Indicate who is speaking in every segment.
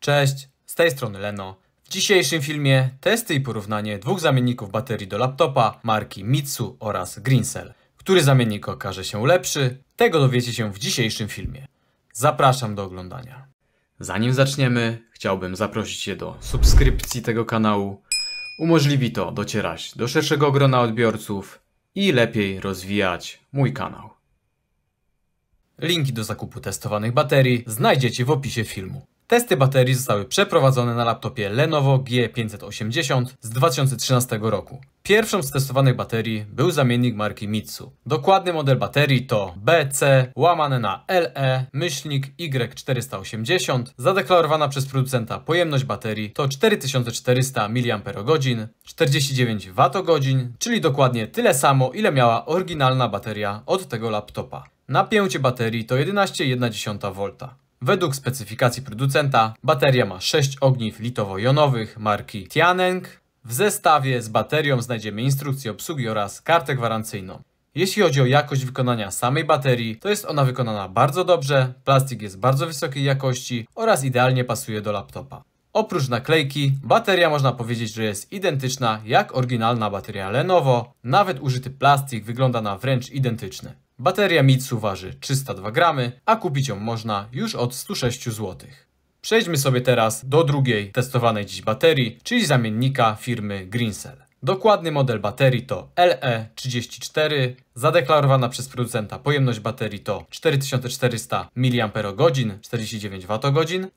Speaker 1: Cześć, z tej strony Leno. W dzisiejszym filmie testy i porównanie dwóch zamienników baterii do laptopa marki Mitsu oraz Greencell. Który zamiennik okaże się lepszy, tego dowiecie się w dzisiejszym filmie. Zapraszam do oglądania. Zanim zaczniemy, chciałbym zaprosić Cię do subskrypcji tego kanału. Umożliwi to docierać do szerszego grona odbiorców i lepiej rozwijać mój kanał. Linki do zakupu testowanych baterii znajdziecie w opisie filmu. Testy baterii zostały przeprowadzone na laptopie Lenovo G580 z 2013 roku. Pierwszą z testowanych baterii był zamiennik marki Mitsu. Dokładny model baterii to BC łamane na LE myślnik Y480. Zadeklarowana przez producenta pojemność baterii to 4400 mAh, 49 Wh, czyli dokładnie tyle samo ile miała oryginalna bateria od tego laptopa. Napięcie baterii to 11,1 V. Według specyfikacji producenta bateria ma 6 ogniw litowo-jonowych marki Tianeng. W zestawie z baterią znajdziemy instrukcję obsługi oraz kartę gwarancyjną. Jeśli chodzi o jakość wykonania samej baterii, to jest ona wykonana bardzo dobrze, plastik jest bardzo wysokiej jakości oraz idealnie pasuje do laptopa. Oprócz naklejki, bateria można powiedzieć, że jest identyczna jak oryginalna bateria Lenovo, nawet użyty plastik wygląda na wręcz identyczny. Bateria Mitsu waży 302 gramy, a kupić ją można już od 106 zł. Przejdźmy sobie teraz do drugiej testowanej dziś baterii, czyli zamiennika firmy Greencell. Dokładny model baterii to LE34, zadeklarowana przez producenta pojemność baterii to 4400 mAh, 49 Wh,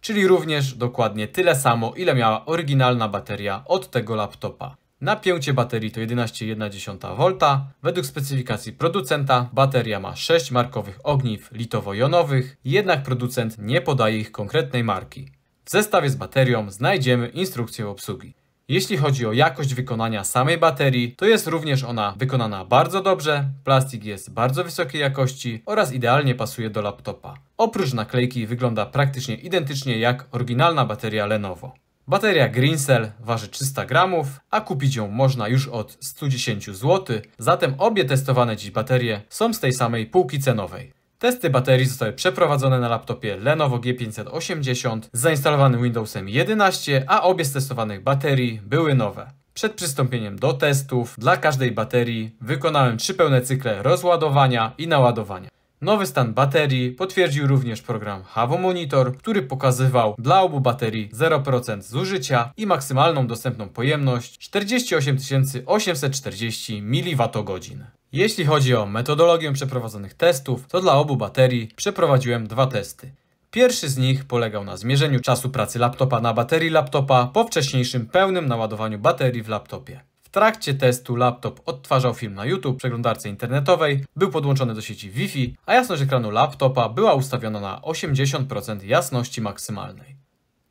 Speaker 1: czyli również dokładnie tyle samo, ile miała oryginalna bateria od tego laptopa. Napięcie baterii to 11,1V. Według specyfikacji producenta bateria ma 6 markowych ogniw litowo-jonowych, jednak producent nie podaje ich konkretnej marki. W zestawie z baterią znajdziemy instrukcję obsługi. Jeśli chodzi o jakość wykonania samej baterii, to jest również ona wykonana bardzo dobrze, plastik jest bardzo wysokiej jakości oraz idealnie pasuje do laptopa. Oprócz naklejki wygląda praktycznie identycznie jak oryginalna bateria Lenovo. Bateria Greencell waży 300 gramów, a kupić ją można już od 110 zł, zatem obie testowane dziś baterie są z tej samej półki cenowej. Testy baterii zostały przeprowadzone na laptopie Lenovo G580 z zainstalowanym Windowsem 11, a obie z testowanych baterii były nowe. Przed przystąpieniem do testów dla każdej baterii wykonałem trzy pełne cykle rozładowania i naładowania. Nowy stan baterii potwierdził również program Havo Monitor, który pokazywał dla obu baterii 0% zużycia i maksymalną dostępną pojemność 48 840 mWh. Jeśli chodzi o metodologię przeprowadzonych testów, to dla obu baterii przeprowadziłem dwa testy. Pierwszy z nich polegał na zmierzeniu czasu pracy laptopa na baterii laptopa po wcześniejszym pełnym naładowaniu baterii w laptopie trakcie testu laptop odtwarzał film na YouTube, przeglądarce internetowej, był podłączony do sieci Wi-Fi, a jasność ekranu laptopa była ustawiona na 80% jasności maksymalnej.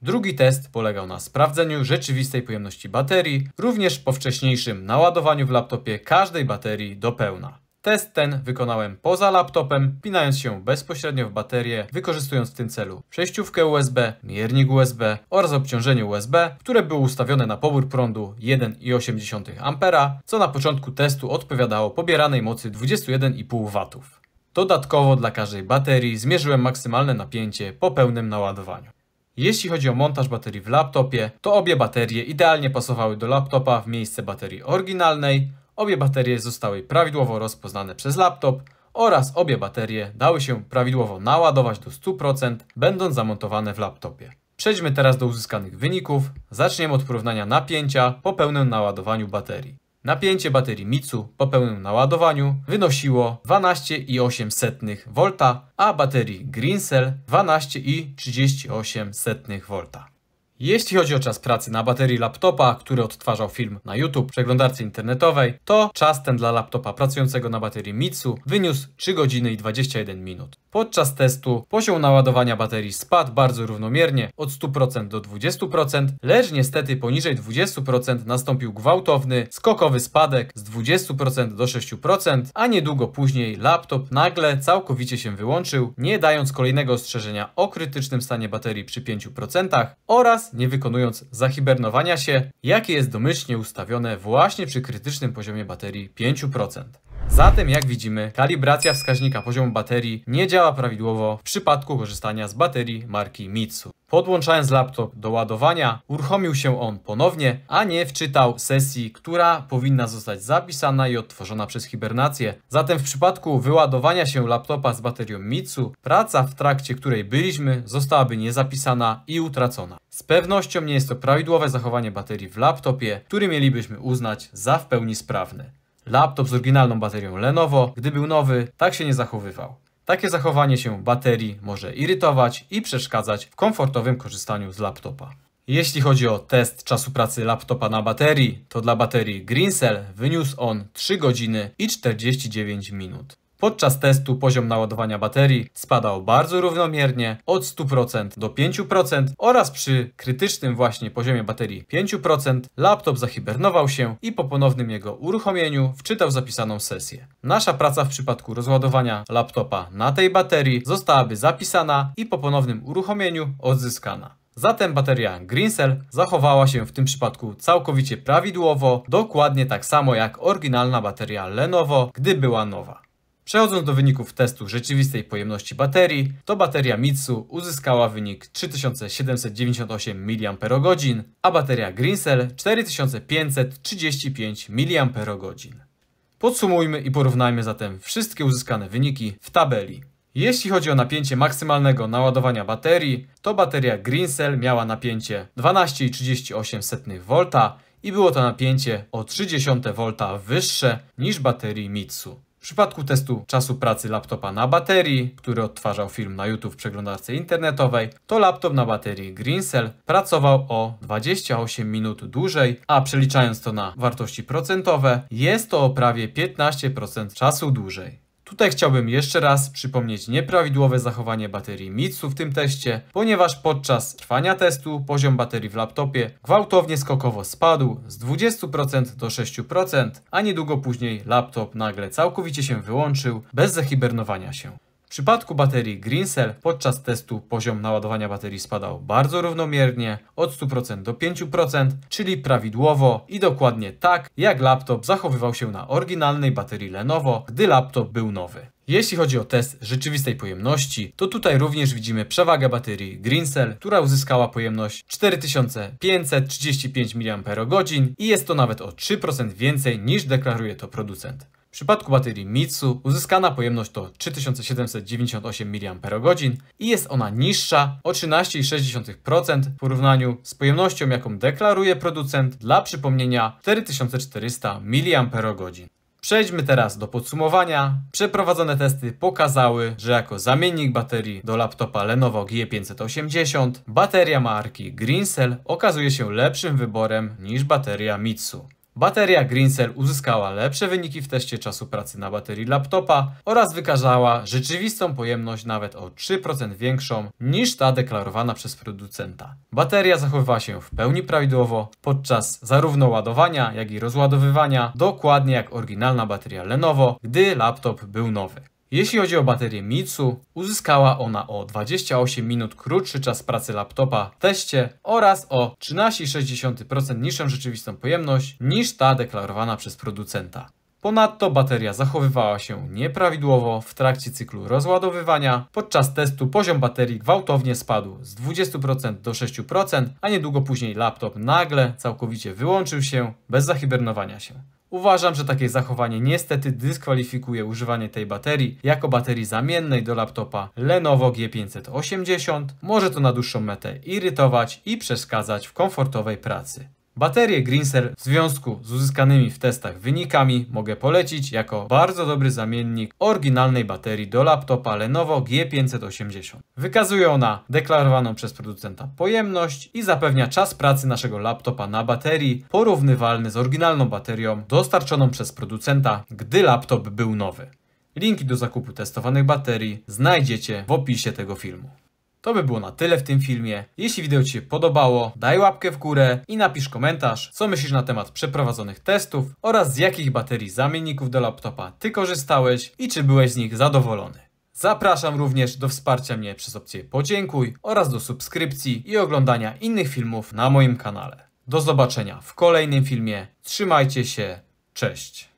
Speaker 1: Drugi test polegał na sprawdzeniu rzeczywistej pojemności baterii, również po wcześniejszym naładowaniu w laptopie każdej baterii do pełna. Test ten wykonałem poza laptopem, pinając się bezpośrednio w baterię, wykorzystując w tym celu przejściówkę USB, miernik USB oraz obciążenie USB, które było ustawione na pobór prądu 1,8 A, co na początku testu odpowiadało pobieranej mocy 21,5 W. Dodatkowo dla każdej baterii zmierzyłem maksymalne napięcie po pełnym naładowaniu. Jeśli chodzi o montaż baterii w laptopie, to obie baterie idealnie pasowały do laptopa w miejsce baterii oryginalnej, Obie baterie zostały prawidłowo rozpoznane przez laptop oraz obie baterie dały się prawidłowo naładować do 100%, będąc zamontowane w laptopie. Przejdźmy teraz do uzyskanych wyników. Zaczniemy od porównania napięcia po pełnym naładowaniu baterii. Napięcie baterii Mitsu po pełnym naładowaniu wynosiło 12,8 V, a baterii Green 12,38 V. Jeśli chodzi o czas pracy na baterii laptopa, który odtwarzał film na YouTube, przeglądarce internetowej, to czas ten dla laptopa pracującego na baterii Mitsu wyniósł 3 godziny i 21 minut. Podczas testu poziom naładowania baterii spadł bardzo równomiernie od 100% do 20%, lecz niestety poniżej 20% nastąpił gwałtowny, skokowy spadek z 20% do 6%, a niedługo później laptop nagle całkowicie się wyłączył, nie dając kolejnego ostrzeżenia o krytycznym stanie baterii przy 5% oraz nie wykonując zahibernowania się, jakie jest domyślnie ustawione właśnie przy krytycznym poziomie baterii 5%. Zatem jak widzimy, kalibracja wskaźnika poziomu baterii nie działa prawidłowo w przypadku korzystania z baterii marki Mitsu. Podłączając laptop do ładowania, uruchomił się on ponownie, a nie wczytał sesji, która powinna zostać zapisana i odtworzona przez hibernację. Zatem w przypadku wyładowania się laptopa z baterią Mitsu, praca w trakcie której byliśmy zostałaby niezapisana i utracona. Z pewnością nie jest to prawidłowe zachowanie baterii w laptopie, który mielibyśmy uznać za w pełni sprawny. Laptop z oryginalną baterią Lenovo, gdy był nowy, tak się nie zachowywał. Takie zachowanie się baterii może irytować i przeszkadzać w komfortowym korzystaniu z laptopa. Jeśli chodzi o test czasu pracy laptopa na baterii, to dla baterii GreenCell wyniósł on 3 godziny i 49 minut. Podczas testu poziom naładowania baterii spadał bardzo równomiernie od 100% do 5% oraz przy krytycznym właśnie poziomie baterii 5% laptop zahibernował się i po ponownym jego uruchomieniu wczytał zapisaną sesję. Nasza praca w przypadku rozładowania laptopa na tej baterii zostałaby zapisana i po ponownym uruchomieniu odzyskana. Zatem bateria Greensell zachowała się w tym przypadku całkowicie prawidłowo, dokładnie tak samo jak oryginalna bateria Lenovo, gdy była nowa. Przechodząc do wyników testu rzeczywistej pojemności baterii, to bateria Mitsu uzyskała wynik 3798 mAh, a bateria Grinsel 4535 mAh. Podsumujmy i porównajmy zatem wszystkie uzyskane wyniki w tabeli. Jeśli chodzi o napięcie maksymalnego naładowania baterii, to bateria Grinsel miała napięcie 12,38 V i było to napięcie o 0,3 V wyższe niż baterii Mitsu. W przypadku testu czasu pracy laptopa na baterii, który odtwarzał film na YouTube w przeglądarce internetowej, to laptop na baterii Greensell pracował o 28 minut dłużej, a przeliczając to na wartości procentowe, jest to o prawie 15% czasu dłużej. Tutaj chciałbym jeszcze raz przypomnieć nieprawidłowe zachowanie baterii Mitsu w tym teście, ponieważ podczas trwania testu poziom baterii w laptopie gwałtownie skokowo spadł z 20% do 6%, a niedługo później laptop nagle całkowicie się wyłączył bez zahibernowania się. W przypadku baterii Greensell podczas testu poziom naładowania baterii spadał bardzo równomiernie od 100% do 5%, czyli prawidłowo i dokładnie tak, jak laptop zachowywał się na oryginalnej baterii Lenovo, gdy laptop był nowy. Jeśli chodzi o test rzeczywistej pojemności, to tutaj również widzimy przewagę baterii Greensell, która uzyskała pojemność 4535 mAh i jest to nawet o 3% więcej niż deklaruje to producent. W przypadku baterii Mitsu uzyskana pojemność to 3798 mAh i jest ona niższa o 13,6% w porównaniu z pojemnością, jaką deklaruje producent dla przypomnienia 4400 mAh. Przejdźmy teraz do podsumowania. Przeprowadzone testy pokazały, że jako zamiennik baterii do laptopa Lenovo G580 bateria marki Green okazuje się lepszym wyborem niż bateria Mitsu. Bateria GreenCell uzyskała lepsze wyniki w teście czasu pracy na baterii laptopa oraz wykazała rzeczywistą pojemność nawet o 3% większą niż ta deklarowana przez producenta. Bateria zachowywała się w pełni prawidłowo podczas zarówno ładowania, jak i rozładowywania, dokładnie jak oryginalna bateria Lenovo, gdy laptop był nowy. Jeśli chodzi o baterię Mitsu, uzyskała ona o 28 minut krótszy czas pracy laptopa w teście oraz o 13,6% niższą rzeczywistą pojemność niż ta deklarowana przez producenta. Ponadto bateria zachowywała się nieprawidłowo w trakcie cyklu rozładowywania. Podczas testu poziom baterii gwałtownie spadł z 20% do 6%, a niedługo później laptop nagle całkowicie wyłączył się bez zahibernowania się. Uważam, że takie zachowanie niestety dyskwalifikuje używanie tej baterii jako baterii zamiennej do laptopa Lenovo G580. Może to na dłuższą metę irytować i przeszkadzać w komfortowej pracy. Baterie Greenser w związku z uzyskanymi w testach wynikami mogę polecić jako bardzo dobry zamiennik oryginalnej baterii do laptopa Lenovo G580. Wykazuje ona deklarowaną przez producenta pojemność i zapewnia czas pracy naszego laptopa na baterii porównywalny z oryginalną baterią dostarczoną przez producenta, gdy laptop był nowy. Linki do zakupu testowanych baterii znajdziecie w opisie tego filmu. To by było na tyle w tym filmie. Jeśli wideo Ci się podobało, daj łapkę w górę i napisz komentarz, co myślisz na temat przeprowadzonych testów oraz z jakich baterii zamienników do laptopa Ty korzystałeś i czy byłeś z nich zadowolony. Zapraszam również do wsparcia mnie przez opcję podziękuj oraz do subskrypcji i oglądania innych filmów na moim kanale. Do zobaczenia w kolejnym filmie. Trzymajcie się. Cześć.